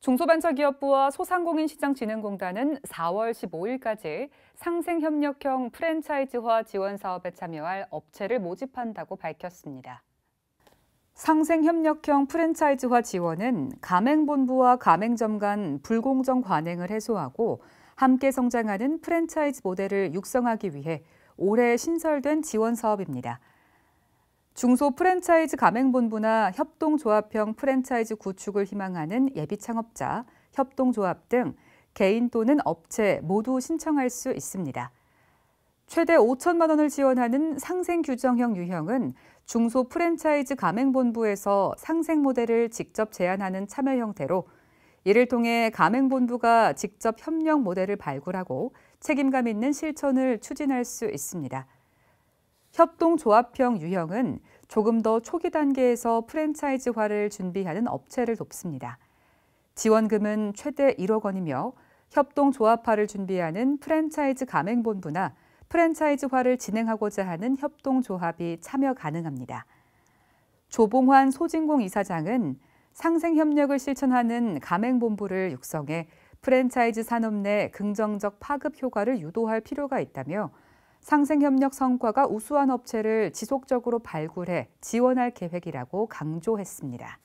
중소벤처기업부와 소상공인시장진흥공단은 4월 15일까지 상생협력형 프랜차이즈화 지원 사업에 참여할 업체를 모집한다고 밝혔습니다. 상생협력형 프랜차이즈화 지원은 가맹본부와 가맹점 간 불공정 관행을 해소하고 함께 성장하는 프랜차이즈 모델을 육성하기 위해 올해 신설된 지원 사업입니다. 중소 프랜차이즈 가맹본부나 협동조합형 프랜차이즈 구축을 희망하는 예비 창업자, 협동조합 등 개인 또는 업체 모두 신청할 수 있습니다. 최대 5천만 원을 지원하는 상생 규정형 유형은 중소 프랜차이즈 가맹본부에서 상생 모델을 직접 제안하는 참여 형태로 이를 통해 가맹본부가 직접 협력 모델을 발굴하고 책임감 있는 실천을 추진할 수 있습니다. 협동조합형 유형은 조금 더 초기 단계에서 프랜차이즈화를 준비하는 업체를 돕습니다. 지원금은 최대 1억 원이며 협동조합화를 준비하는 프랜차이즈 가맹본부나 프랜차이즈화를 진행하고자 하는 협동조합이 참여 가능합니다. 조봉환 소진공 이사장은 상생협력을 실천하는 가맹본부를 육성해 프랜차이즈 산업 내 긍정적 파급 효과를 유도할 필요가 있다며 상생협력 성과가 우수한 업체를 지속적으로 발굴해 지원할 계획이라고 강조했습니다.